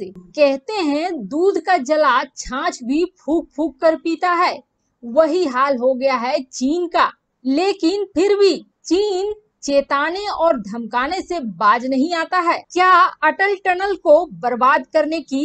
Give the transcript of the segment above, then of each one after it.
से कहते हैं दूध का जला छाछ भी फूक फूक कर पीता है वही हाल हो गया है चीन का लेकिन फिर भी चीन चेताने और धमकाने से बाज नहीं आता है क्या अटल टनल को बर्बाद करने की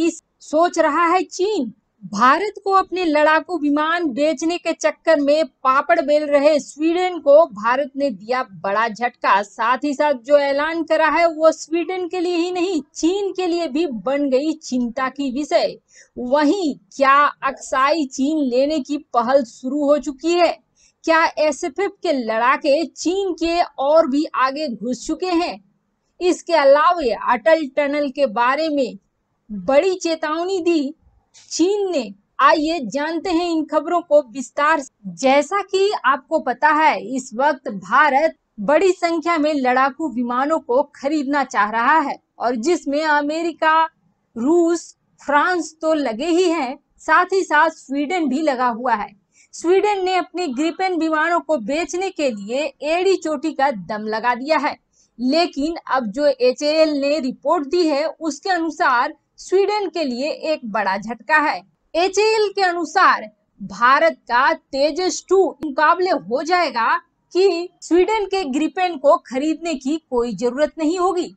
सोच रहा है चीन भारत को अपने लड़ाकू विमान बेचने के चक्कर में पापड़ बेल रहे स्वीडन को भारत ने दिया बड़ा झटका साथ ही साथ जो ऐलान करा है वो स्वीडन के लिए ही नहीं चीन के लिए भी बन गई चिंता की विषय वहीं क्या अक्साई चीन लेने की पहल शुरू हो चुकी है क्या एस के लड़ाके चीन के और भी आगे घुस चुके हैं इसके अलावा अटल टनल के बारे में बड़ी चेतावनी दी चीन ने आइए जानते हैं इन खबरों को विस्तार जैसा कि आपको पता है इस वक्त भारत बड़ी संख्या में लड़ाकू विमानों को खरीदना चाह रहा है और जिसमें अमेरिका रूस फ्रांस तो लगे ही हैं साथ ही साथ स्वीडन भी लगा हुआ है स्वीडन ने अपने ग्रिपेन विमानों को बेचने के लिए एड़ी चोटी का दम लगा दिया है लेकिन अब जो एच ने रिपोर्ट दी है उसके अनुसार स्वीडन के लिए एक बड़ा झटका है एच के अनुसार भारत का तेजस टू मुकाबले हो जाएगा कि स्वीडन के ग्रिपेन को खरीदने की कोई जरूरत नहीं होगी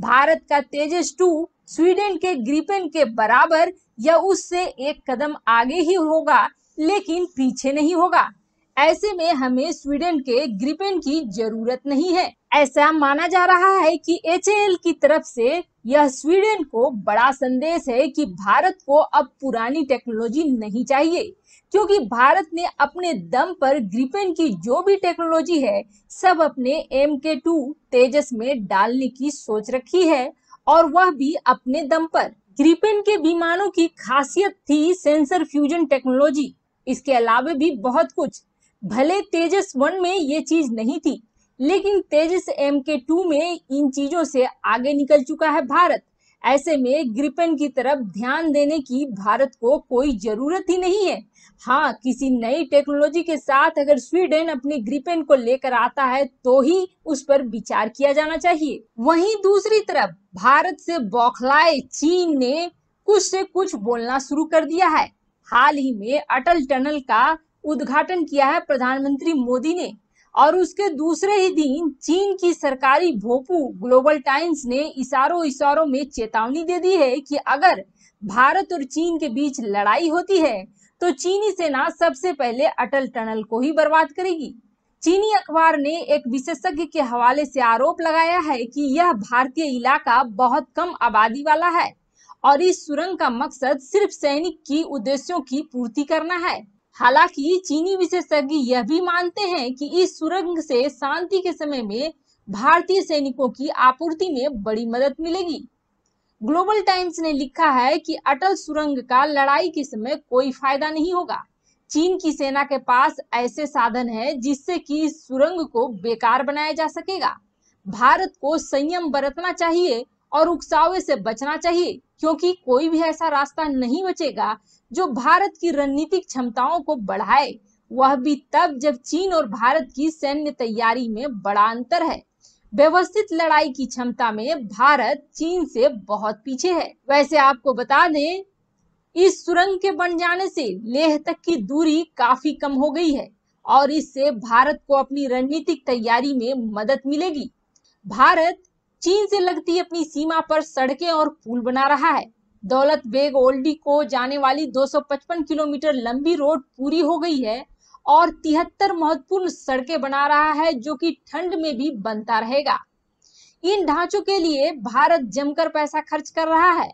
भारत का तेजस टू स्वीडन के ग्रिपेन के बराबर या उससे एक कदम आगे ही होगा लेकिन पीछे नहीं होगा ऐसे में हमें स्वीडन के ग्रिपेन की जरूरत नहीं है ऐसा माना जा रहा है कि एच की तरफ से यह स्वीडन को बड़ा संदेश है कि भारत को अब पुरानी टेक्नोलॉजी नहीं चाहिए क्योंकि भारत ने अपने दम पर ग्रिपेन की जो भी टेक्नोलॉजी है सब अपने एम के टू तेजस में डालने की सोच रखी है और वह भी अपने दम पर ग्रिपेन के विमानों की खासियत थी सेंसर फ्यूजन टेक्नोलॉजी इसके अलावा भी बहुत कुछ भले तेजस वन में ये चीज नहीं थी लेकिन तेजस एम के टू में इन चीजों से आगे निकल चुका है भारत ऐसे में ग्रिपन की तरफ ध्यान देने की भारत को कोई जरूरत ही नहीं है हाँ किसी नई टेक्नोलॉजी के साथ अगर स्वीडन अपने ग्रिपेन को लेकर आता है तो ही उस पर विचार किया जाना चाहिए वहीं दूसरी तरफ भारत से बौखलाए चीन ने कुछ से कुछ बोलना शुरू कर दिया है हाल ही में अटल टनल का उद्घाटन किया है प्रधानमंत्री मोदी ने और उसके दूसरे ही दिन चीन की सरकारी भोपू ग्लोबल टाइम्स ने इशारों इशारों में चेतावनी दे दी है कि अगर भारत और चीन के बीच लड़ाई होती है तो चीनी सेना सबसे पहले अटल टनल को ही बर्बाद करेगी चीनी अखबार ने एक विशेषज्ञ के हवाले से आरोप लगाया है कि यह भारतीय इलाका बहुत कम आबादी वाला है और इस सुरंग का मकसद सिर्फ सैनिक की उद्देश्यों की पूर्ति करना है हालांकि चीनी विशेषज्ञ यह भी मानते हैं कि इस सुरंग से शांति के समय में भारतीय सैनिकों की आपूर्ति में बड़ी मदद मिलेगी ग्लोबल टाइम्स ने लिखा है कि अटल सुरंग का लड़ाई के समय कोई फायदा नहीं होगा चीन की सेना के पास ऐसे साधन हैं जिससे कि सुरंग को बेकार बनाया जा सकेगा भारत को संयम बरतना चाहिए और उकसावे से बचना चाहिए क्योंकि कोई भी ऐसा रास्ता नहीं बचेगा जो भारत की रणनीतिक क्षमताओं को बढ़ाए वह भी तब जब चीन और भारत की सैन्य तैयारी में बड़ा अंतर है व्यवस्थित लड़ाई की क्षमता में भारत चीन से बहुत पीछे है वैसे आपको बता दें इस सुरंग के बन जाने से लेह तक की दूरी काफी कम हो गई है और इससे भारत को अपनी रणनीतिक तैयारी में मदद मिलेगी भारत चीन से लगती अपनी सीमा पर सड़कें और पुल बना रहा है दौलत बेग ओल्डी को जाने वाली 255 किलोमीटर लंबी रोड पूरी हो गई है और तिहत्तर महत्वपूर्ण सड़कें बना रहा है जो कि ठंड में भी बनता रहेगा इन ढांचों के लिए भारत जमकर पैसा खर्च कर रहा है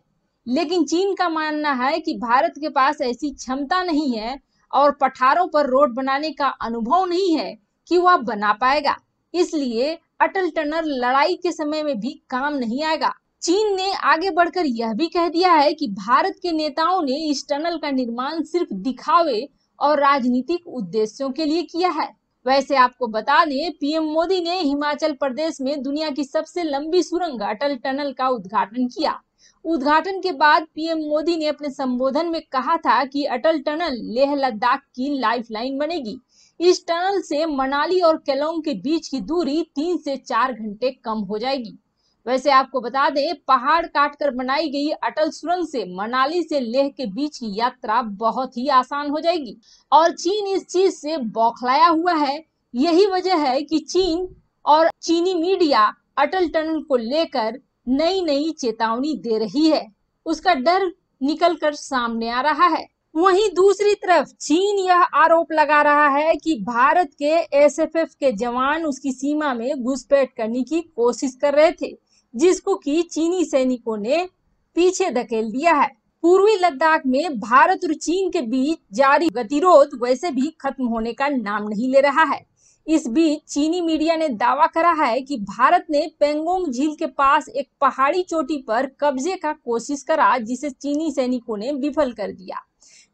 लेकिन चीन का मानना है कि भारत के पास ऐसी क्षमता नहीं है और पठारों पर रोड बनाने का अनुभव नहीं है कि वह बना पाएगा इसलिए अटल टनल लड़ाई के समय में भी काम नहीं आएगा चीन ने आगे बढ़कर यह भी कह दिया है कि भारत के नेताओं ने इस टनल का निर्माण सिर्फ दिखावे और राजनीतिक उद्देश्यों के लिए किया है वैसे आपको बता दें पीएम मोदी ने हिमाचल प्रदेश में दुनिया की सबसे लंबी सुरंग अटल टनल का उद्घाटन किया उद्घाटन के बाद पीएम मोदी ने अपने संबोधन में कहा था कि अटल टनल लेह लद्दाख की लाइफलाइन बनेगी इस टनल से मनाली और केलोंग के बीच की दूरी तीन से चार घंटे कम हो जाएगी वैसे आपको बता दें पहाड़ काटकर बनाई गई अटल सुरंग से मनाली से लेह के बीच की यात्रा बहुत ही आसान हो जाएगी और चीन इस चीज से बौखलाया हुआ है यही वजह है कि चीन और चीनी मीडिया अटल टनल को लेकर नई नई चेतावनी दे रही है उसका डर निकलकर सामने आ रहा है वहीं दूसरी तरफ चीन यह आरोप लगा रहा है कि भारत के एसएफएफ के जवान उसकी सीमा में घुसपैठ करने की कोशिश कर रहे थे जिसको कि चीनी सैनिकों ने पीछे धकेल दिया है पूर्वी लद्दाख में भारत और चीन के बीच जारी गतिरोध वैसे भी खत्म होने का नाम नहीं ले रहा है इस बीच चीनी मीडिया ने दावा करा है कि भारत ने पेंगोंग झील के पास एक पहाड़ी चोटी पर कब्जे का कोशिश करा जिसे चीनी सैनिकों ने विफल कर दिया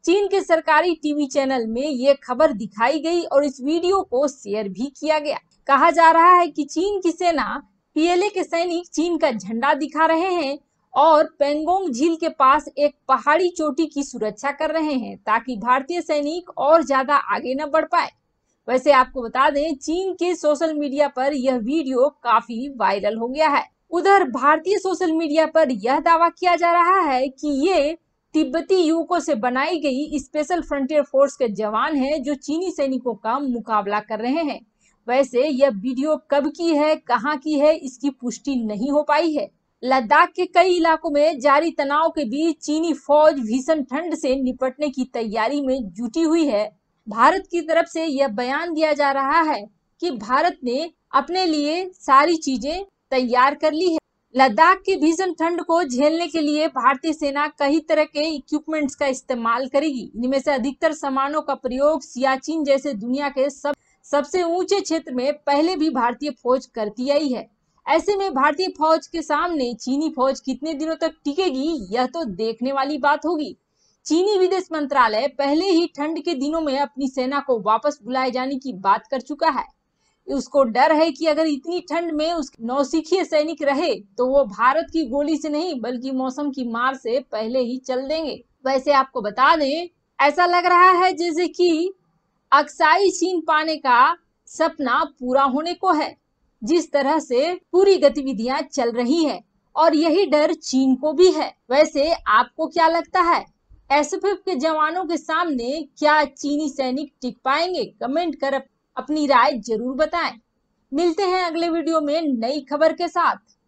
चीन के सरकारी टीवी चैनल में ये खबर दिखाई गई और इस वीडियो को शेयर भी किया गया कहा जा रहा है कि चीन की सेना पीएलए के सैनिक चीन का झंडा दिखा रहे हैं और पेंगोंग झील के पास एक पहाड़ी चोटी की सुरक्षा कर रहे हैं ताकि भारतीय सैनिक और ज्यादा आगे न बढ़ पाए वैसे आपको बता दें चीन के सोशल मीडिया पर यह वीडियो काफी वायरल हो गया है उधर भारतीय सोशल मीडिया पर यह दावा किया जा रहा है कि ये तिब्बती युवकों से बनाई गई स्पेशल फ्रंटियर फोर्स के जवान हैं जो चीनी सैनिकों का मुकाबला कर रहे हैं वैसे यह वीडियो कब की है कहाँ की है इसकी पुष्टि नहीं हो पाई है लद्दाख के कई इलाकों में जारी तनाव के बीच चीनी फौज भीषण ठंड से निपटने की तैयारी में जुटी हुई है भारत की तरफ से यह बयान दिया जा रहा है कि भारत ने अपने लिए सारी चीजें तैयार कर ली है लद्दाख के भीषण ठंड को झेलने के लिए भारतीय सेना कई तरह के इक्विपमेंट्स का इस्तेमाल करेगी इनमें से अधिकतर सामानों का प्रयोग सियाचिन जैसे दुनिया के सब सबसे ऊंचे क्षेत्र में पहले भी भारतीय फौज करती आई है ऐसे में भारतीय फौज के सामने चीनी फौज कितने दिनों तक टिकेगी यह तो देखने वाली बात होगी चीनी विदेश मंत्रालय पहले ही ठंड के दिनों में अपनी सेना को वापस बुलाए जाने की बात कर चुका है उसको डर है कि अगर इतनी ठंड में उस नौसिखिए सैनिक रहे तो वो भारत की गोली से नहीं बल्कि मौसम की मार से पहले ही चल देंगे वैसे आपको बता दें ऐसा लग रहा है जैसे कि अक्साई छीन पाने का सपना पूरा होने को है जिस तरह से पूरी गतिविधियां चल रही है और यही डर चीन को भी है वैसे आपको क्या लगता है एस के जवानों के सामने क्या चीनी सैनिक टिक पाएंगे कमेंट कर अपनी राय जरूर बताएं मिलते हैं अगले वीडियो में नई खबर के साथ